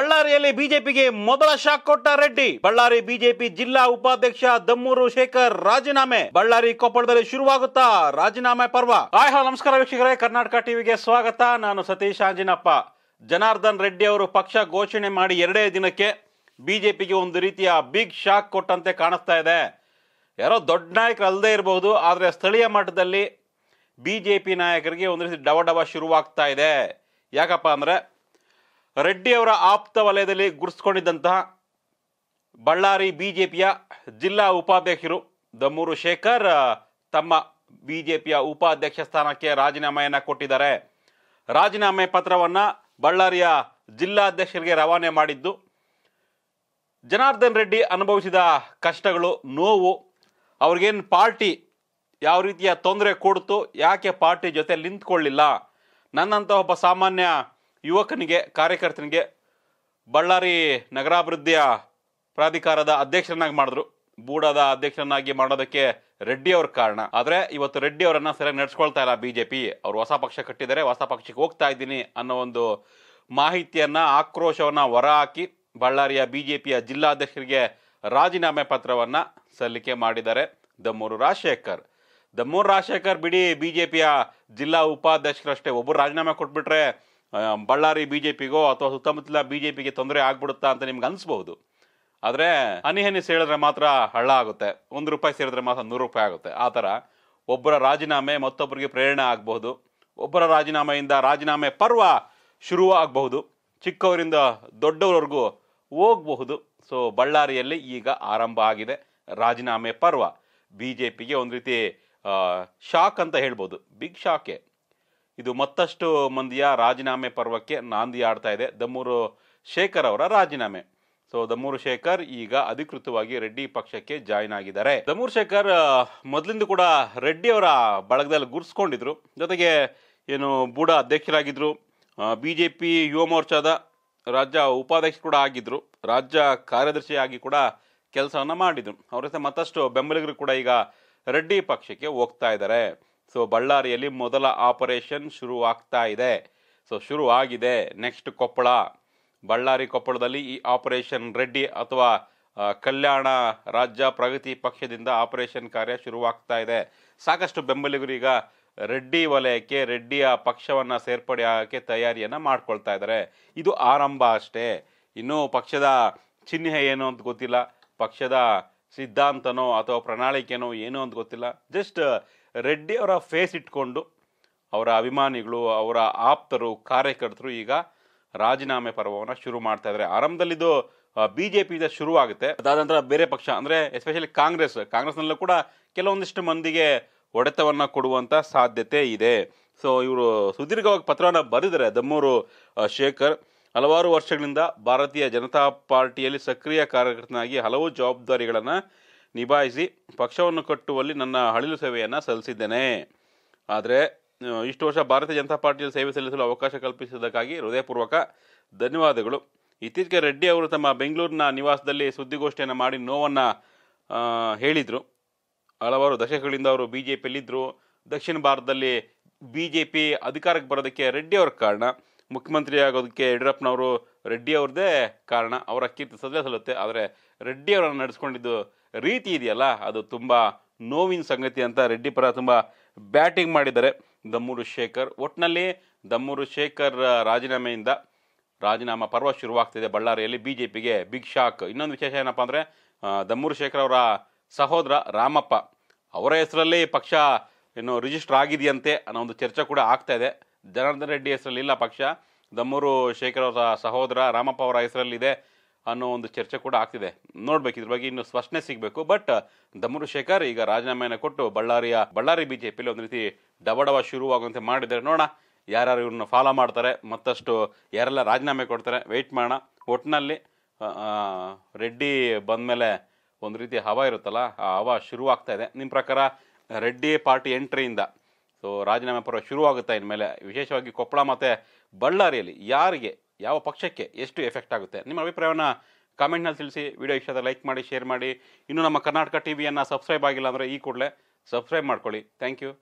ಬಳ್ಳಾರಿಯಲ್ಲಿ ಬಿಜೆಪಿಗೆ ಮೊದಲ ಶಾಕ್ ಕೊಟ್ಟ ರೆಡ್ಡಿ ಬಳ್ಳಾರಿ ಬಿಜೆಪಿ ಜಿಲ್ಲಾ ಉಪಾಧ್ಯಕ್ಷ ದಮ್ಮೂರು ಶೇಖರ್ ರಾಜೀನಾಮೆ ಬಳ್ಳಾರಿ ಕೊಪ್ಪಳದಲ್ಲಿ ಶುರುವಾಗುತ್ತಾ ರಾಜೀನಾಮೆ ಪರ್ವ ಆಯ್ ನಮಸ್ಕಾರ ವೀಕ್ಷಕರೇ ಕರ್ನಾಟಕ ಟಿವಿಗೆ ಸ್ವಾಗತ ನಾನು ಸತೀಶ್ ಆಂಜಿನಪ್ಪ ಜನಾರ್ದನ್ ರೆಡ್ಡಿ ಅವರು ಪಕ್ಷ ಘೋಷಣೆ ಮಾಡಿ ಎರಡೇ ದಿನಕ್ಕೆ ಬಿಜೆಪಿಗೆ ಒಂದು ರೀತಿಯ ಬಿಗ್ ಶಾಕ್ ಕೊಟ್ಟಂತೆ ಕಾಣಿಸ್ತಾ ಇದೆ ಯಾರೋ ದೊಡ್ಡ ನಾಯಕರು ಅಲ್ಲದೆ ಇರಬಹುದು ಆದರೆ ಸ್ಥಳೀಯ ಮಟ್ಟದಲ್ಲಿ ಬಿಜೆಪಿ ನಾಯಕರಿಗೆ ಒಂದು ರೀತಿ ಡವ ಡವ ಶುರುವಾಗ್ತಾ ಇದೆ ಯಾಕಪ್ಪ ಅಂದರೆ ರೆಡ್ಡಿ ಅವರ ಆಪ್ತ ವಲಯದಲ್ಲಿ ಗುರುಸ್ಕೊಂಡಿದ್ದಂತಹ ಬಳ್ಳಾರಿ ಬಿ ಜೆ ಪಿಯ ಜಿಲ್ಲಾ ಉಪಾಧ್ಯಕ್ಷರು ದಮ್ಮೂರು ಶೇಖರ್ ತಮ್ಮ ಬಿ ಜೆ ಪಿಯ ಉಪಾಧ್ಯಕ್ಷ ಸ್ಥಾನಕ್ಕೆ ರಾಜೀನಾಮೆಯನ್ನು ಕೊಟ್ಟಿದ್ದಾರೆ ರಾಜೀನಾಮೆ ಪತ್ರವನ್ನು ಬಳ್ಳಾರಿಯ ಜಿಲ್ಲಾಧ್ಯಕ್ಷರಿಗೆ ರವಾನೆ ಮಾಡಿದ್ದು ಜನಾರ್ದನ್ ರೆಡ್ಡಿ ಅನುಭವಿಸಿದ ಕಷ್ಟಗಳು ನೋವು ಅವ್ರಿಗೇನು ಪಾರ್ಟಿ ಯಾವ ರೀತಿಯ ತೊಂದರೆ ಕೊಡ್ತು ಯಾಕೆ ಪಾರ್ಟಿ ಜೊತೆ ನಿಂತ್ಕೊಳ್ಳಿಲ್ಲ ನನ್ನಂಥ ಒಬ್ಬ ಸಾಮಾನ್ಯ ಯುವಕನಿಗೆ ಕಾರ್ಯಕರ್ತನಿಗೆ ಬಳ್ಳಾರಿ ನಗರಾಭಿವೃದ್ಧಿಯ ಪ್ರಾಧಿಕಾರದ ಅಧ್ಯಕ್ಷರನ್ನಾಗಿ ಮಾಡಿದ್ರು ಬೂಡದ ಅಧ್ಯಕ್ಷರನ್ನಾಗಿ ಮಾಡೋದಕ್ಕೆ ರೆಡ್ಡಿ ಅವ್ರ ಕಾರಣ ಆದರೆ ಇವತ್ತು ರೆಡ್ಡಿ ಅವರನ್ನ ಸರಿಯಾಗಿ ನಡೆಸ್ಕೊಳ್ತಾ ಇಲ್ಲ ಬಿಜೆಪಿ ಅವರು ಹೊಸ ಪಕ್ಷ ಕಟ್ಟಿದರೆ ಹೊಸ ಪಕ್ಷಕ್ಕೆ ಹೋಗ್ತಾ ಇದ್ದೀನಿ ಅನ್ನೋ ಒಂದು ಆಕ್ರೋಶವನ್ನು ಹೊರ ಹಾಕಿ ಬಳ್ಳಾರಿಯ ಬಿ ಜೆ ಪಿಯ ಜಿಲ್ಲಾಧ್ಯಕ್ಷರಿಗೆ ರಾಜೀನಾಮೆ ಪತ್ರವನ್ನು ಸಲ್ಲಿಕೆ ಮಾಡಿದ್ದಾರೆ ದಮ್ಮೂರು ರಾಜಶೇಖರ್ ದಮ್ಮೂರು ರಾಜಶೇಖರ್ ಬಿಡಿ ಬಿ ಜೆ ಪಿಯ ಜಿಲ್ಲಾ ಉಪಾಧ್ಯಕ್ಷರಷ್ಟೇ ಒಬ್ಬರು ರಾಜೀನಾಮೆ ಕೊಟ್ಬಿಟ್ರೆ ಬಳ್ಳಾರಿ ಬಿ ಜೆ ಪಿಗೋ ಅಥವಾ ಸುತ್ತಮುತ್ತಲ ಬಿ ಜೆ ಪಿಗೆ ತೊಂದರೆ ಆಗ್ಬಿಡುತ್ತಾ ಅಂತ ನಿಮ್ಗೆ ಅನಿಸ್ಬಹುದು ಆದರೆ ಹನಿ ಹನಿ ಸೇಳಿದ್ರೆ ಮಾತ್ರ ಹಳ್ಳ ಆಗುತ್ತೆ ಒಂದು ರೂಪಾಯಿ ಸೇರಿದ್ರೆ ಮಾತ್ರ ನೂರು ರೂಪಾಯಿ ಆಗುತ್ತೆ ಆ ಥರ ಒಬ್ಬರ ರಾಜೀನಾಮೆ ಮತ್ತೊಬ್ಬರಿಗೆ ಪ್ರೇರಣೆ ಆಗಬಹುದು ಒಬ್ಬರ ರಾಜೀನಾಮೆಯಿಂದ ರಾಜೀನಾಮೆ ಪರ್ವ ಶುರು ಆಗಬಹುದು ಚಿಕ್ಕವರಿಂದ ದೊಡ್ಡವರವರೆಗೂ ಹೋಗಬಹುದು ಸೊ ಬಳ್ಳಾರಿಯಲ್ಲಿ ಈಗ ಆರಂಭ ಆಗಿದೆ ರಾಜೀನಾಮೆ ಪರ್ವ ಬಿ ಜೆ ಪಿಗೆ ಒಂದು ರೀತಿ ಶಾಕ್ ಅಂತ ಹೇಳ್ಬೋದು ಬಿಗ್ ಶಾಕೆ ಇದು ಮತ್ತಷ್ಟು ಮಂದಿಯ ರಾಜೀನಾಮೆ ಪರ್ವಕ್ಕೆ ನಾಂದಿ ಆಡ್ತಾ ಇದೆ ದಮ್ಮೂರು ಶೇಖರ್ ಅವರ ರಾಜೀನಾಮೆ ಸೊ ದಮ್ಮೂರು ಶೇಖರ್ ಈಗ ಅಧಿಕೃತವಾಗಿ ರೆಡ್ಡಿ ಪಕ್ಷಕ್ಕೆ ಜಾಯಿನ್ ಆಗಿದ್ದಾರೆ ದಮ್ಮೂರು ಶೇಖರ್ ಮೊದಲಿಂದ ಕೂಡ ರೆಡ್ಡಿ ಅವರ ಬಳಗದಲ್ಲಿ ಗುರ್ಸ್ಕೊಂಡಿದ್ರು ಜೊತೆಗೆ ಏನು ಬೂಡ ಅಧ್ಯಕ್ಷರಾಗಿದ್ದರು ಬಿ ಜೆ ಪಿ ಯುವ ಮೋರ್ಚಾದ ರಾಜ್ಯ ಉಪಾಧ್ಯಕ್ಷ ಕೂಡ ಆಗಿದ್ದರು ರಾಜ್ಯ ಕಾರ್ಯದರ್ಶಿಯಾಗಿ ಕೂಡ ಕೆಲಸವನ್ನು ಮಾಡಿದರು ಅವರ ಜೊತೆ ಮತ್ತಷ್ಟು ಬೆಂಬಲಿಗರು ಕೂಡ ಈಗ ರೆಡ್ಡಿ ಪಕ್ಷಕ್ಕೆ ಹೋಗ್ತಾ ಇದ್ದಾರೆ ಸೊ ಬಳ್ಳಾರಿಯಲ್ಲಿ ಮೊದಲ ಆಪರೇಷನ್ ಶುರುವಾಗ್ತಾ ಇದೆ ಸೊ ಶುರುವಾಗಿದೆ ನೆಕ್ಸ್ಟ್ ಕೊಪ್ಪಳ ಬಳ್ಳಾರಿ ಕೊಪ್ಪಳದಲ್ಲಿ ಈ ಆಪರೇಷನ್ ರೆಡ್ಡಿ ಅಥವಾ ಕಲ್ಯಾಣ ರಾಜ್ಯ ಪ್ರಗತಿ ಪಕ್ಷದಿಂದ ಆಪರೇಷನ್ ಕಾರ್ಯ ಶುರುವಾಗ್ತಾ ಇದೆ ಸಾಕಷ್ಟು ಈಗ ರೆಡ್ಡಿ ವಲಯಕ್ಕೆ ರೆಡ್ಡಿಯ ಪಕ್ಷವನ್ನು ಸೇರ್ಪಡೆ ಆಗೋಕ್ಕೆ ತಯಾರಿಯನ್ನು ಮಾಡ್ಕೊಳ್ತಾ ಇದ್ದಾರೆ ಇದು ಆರಂಭ ಅಷ್ಟೇ ಇನ್ನೂ ಪಕ್ಷದ ಚಿಹ್ನೆ ಏನು ಅಂತ ಗೊತ್ತಿಲ್ಲ ಪಕ್ಷದ ಸಿದ್ಧಾಂತನೋ ಅಥವಾ ಪ್ರಣಾಳಿಕೆನೋ ಏನು ಅಂತ ಗೊತ್ತಿಲ್ಲ ಜಸ್ಟ್ ರೆಡ್ಡಿ ಅವರ ಫೇಸ್ ಇಟ್ಕೊಂಡು ಅವರ ಅಭಿಮಾನಿಗಳು ಅವರ ಆಪ್ತರು ಕಾರ್ಯಕರ್ತರು ಈಗ ರಾಜೀನಾಮೆ ಪರ್ವವನ್ನು ಶುರು ಮಾಡ್ತಾ ಇದ್ದಾರೆ ಆರಂಭದಲ್ಲಿದು ಬಿ ಜೆ ಪಿಯಿಂದ ಶುರುವಾಗುತ್ತೆ ಅದಾದ ನಂತರ ಬೇರೆ ಪಕ್ಷ ಅಂದರೆ ಎಸ್ಪೆಷಲಿ ಕಾಂಗ್ರೆಸ್ ಕಾಂಗ್ರೆಸ್ನಲ್ಲೂ ಕೂಡ ಕೆಲವೊಂದಿಷ್ಟು ಮಂದಿಗೆ ಒಡೆತವನ್ನು ಕೊಡುವಂಥ ಸಾಧ್ಯತೆ ಇದೆ ಸೊ ಇವರು ಸುದೀರ್ಘವಾಗಿ ಪತ್ರವನ್ನು ಬರೆದರೆ ದಮ್ಮೂರು ಶೇಖರ್ ಹಲವಾರು ವರ್ಷಗಳಿಂದ ಭಾರತೀಯ ಜನತಾ ಪಾರ್ಟಿಯಲ್ಲಿ ಸಕ್ರಿಯ ಕಾರ್ಯಕರ್ತನಾಗಿ ಹಲವು ಜವಾಬ್ದಾರಿಗಳನ್ನು ನಿಭಾಯಿಸಿ ಪಕ್ಷವನ್ನು ಕಟ್ಟುವಲ್ಲಿ ನನ್ನ ಹಳಿಲು ಸೇವೆಯನ್ನು ಸಲ್ಲಿಸಿದ್ದೇನೆ ಆದರೆ ಇಷ್ಟು ವರ್ಷ ಭಾರತೀಯ ಜನತಾ ಪಾರ್ಟಿಯಲ್ಲಿ ಸೇವೆ ಸಲ್ಲಿಸಲು ಅವಕಾಶ ಕಲ್ಪಿಸಿದ್ದಕ್ಕಾಗಿ ಹೃದಯಪೂರ್ವಕ ಧನ್ಯವಾದಗಳು ಇತ್ತೀಚೆಗೆ ರೆಡ್ಡಿ ಅವರು ತಮ್ಮ ಬೆಂಗಳೂರಿನ ನಿವಾಸದಲ್ಲಿ ಸುದ್ದಿಗೋಷ್ಠಿಯನ್ನು ಮಾಡಿ ನೋವನ್ನು ಹೇಳಿದರು ಹಲವಾರು ದಶಕಗಳಿಂದ ಅವರು ಬಿ ಜೆ ಪಿಯಲ್ಲಿದ್ದರು ದಕ್ಷಿಣ ಭಾರತದಲ್ಲಿ ಬಿ ಜೆ ಪಿ ಅಧಿಕಾರಕ್ಕೆ ಬರೋದಕ್ಕೆ ರೆಡ್ಡಿ ಅವ್ರ ಕಾರಣ ಮುಖ್ಯಮಂತ್ರಿ ಆಗೋದಕ್ಕೆ ಯಡಿಯೂರಪ್ಪನವರು ರೆಡ್ಡಿ ಅವ್ರದ್ದೇ ಕಾರಣ ಅವರ ಕೀರ್ತಿ ಸದ್ಯ ಸಲ್ಲುತ್ತೆ ಆದರೆ ರೆಡ್ಡಿ ಅವರನ್ನು ನಡೆಸ್ಕೊಂಡಿದ್ದು ರೀತಿ ಇದೆಯಲ್ಲ ಅದು ತುಂಬ ನೋವಿನ ಸಂಗತಿ ಅಂತ ರೆಡ್ಡಿ ಪರ ತುಂಬ ಬ್ಯಾಟಿಂಗ್ ಮಾಡಿದ್ದಾರೆ ದಮ್ಮೂರು ಶೇಖರ್ ಒಟ್ಟಿನಲ್ಲಿ ದಮ್ಮೂರು ಶೇಖರ್ ರಾಜೀನಾಮೆಯಿಂದ ರಾಜೀನಾಮಾ ಪರ್ವ ಶುರುವಾಗ್ತಿದೆ ಬಳ್ಳಾರಿಯಲ್ಲಿ ಬಿ ಜೆ ಪಿಗೆ ಬಿಗ್ ಶಾಕ್ ಇನ್ನೊಂದು ವಿಶೇಷ ಏನಪ್ಪ ಅಂದರೆ ದಮ್ಮೂರು ಶೇಖರ್ ಅವರ ಸಹೋದರ ರಾಮಪ್ಪ ಅವರ ಹೆಸರಲ್ಲಿ ಪಕ್ಷ ಏನು ರಿಜಿಸ್ಟರ್ ಆಗಿದೆಯಂತೆ ಅನ್ನೋ ಒಂದು ಚರ್ಚೆ ಕೂಡ ಆಗ್ತಾ ಇದೆ ಜನಾರ್ದನ್ ರೆಡ್ಡಿ ಹೆಸರಲ್ಲಿ ಇಲ್ಲ ಪಕ್ಷ ದಮ್ಮೂರು ಶೇಖರ್ ಅವರ ಸಹೋದರ ರಾಮಪ್ಪ ಅವರ ಹೆಸರಲ್ಲಿದೆ ಅನ್ನೋ ಒಂದು ಚರ್ಚೆ ಕೂಡ ಆಗ್ತಿದೆ ನೋಡ್ಬೇಕು ಇದ್ರ ಬಗ್ಗೆ ಇನ್ನು ಸ್ಪಷ್ಟನೆ ಸಿಗಬೇಕು ಬಟ್ ದಮ್ಮೂರು ಶೇಖರ್ ಈಗ ರಾಜೀನಾಮೆಯನ್ನು ಕೊಟ್ಟು ಬಳ್ಳಾರಿಯ ಬಳ್ಳಾರಿ ಬಿ ಜೆ ಪಿಲಿ ಒಂದು ರೀತಿ ಡಬಡವ ಶುರುವಾಗುವಂತೆ ಮಾಡಿದ್ದಾರೆ ನೋಡೋಣ ಯಾರ್ಯಾರು ಇವ್ರನ್ನ ಫಾಲೋ ಮಾಡ್ತಾರೆ ಮತ್ತಷ್ಟು ಯಾರೆಲ್ಲ ರಾಜೀನಾಮೆ ಕೊಡ್ತಾರೆ ವೆಯ್ಟ್ ಮಾಡೋಣ ಒಟ್ಟಿನಲ್ಲಿ ರೆಡ್ಡಿ ಬಂದ ಮೇಲೆ ಒಂದು ರೀತಿ ಹವಾ ಇರುತ್ತಲ್ಲ ಆ ಹವಾ ಶುರುವಾಗ್ತಾ ಇದೆ ನಿಮ್ಮ ಪ್ರಕಾರ ರೆಡ್ಡಿ ಪಾರ್ಟಿ ಎಂಟ್ರಿಯಿಂದ ಸೊ ರಾಜೀನಾಮೆ ಪರ್ವ ಶುರುವಾಗುತ್ತೆ ಇನ್ಮೇಲೆ ವಿಶೇಷವಾಗಿ ಕೊಪ್ಪಳ ಮತ್ತು ಬಳ್ಳಾರಿಯಲ್ಲಿ ಯಾರಿಗೆ ಯಾವ ಪಕ್ಷಕ್ಕೆ ಎಷ್ಟು ಎಫೆಕ್ಟ್ ಆಗುತ್ತೆ ನಿಮ್ಮ ಅಭಿಪ್ರಾಯವನ್ನು ಕಾಮೆಂಟ್ನಲ್ಲಿ ತಿಳಿಸಿ ವಿಡಿಯೋ ಇಷ್ಟದ ಲೈಕ್ ಮಾಡಿ ಶೇರ್ ಮಾಡಿ ಇನ್ನೂ ನಮ್ಮ ಕರ್ನಾಟಕ ಟಿ ವಿಯನ್ನು ಸಬ್ಸ್ಕ್ರೈಬ್ ಆಗಿಲ್ಲ ಅಂದರೆ ಈ ಕೂಡಲೇ ಸಬ್ಸ್ಕ್ರೈಬ್ ಮಾಡ್ಕೊಳ್ಳಿ ಥ್ಯಾಂಕ್ ಯು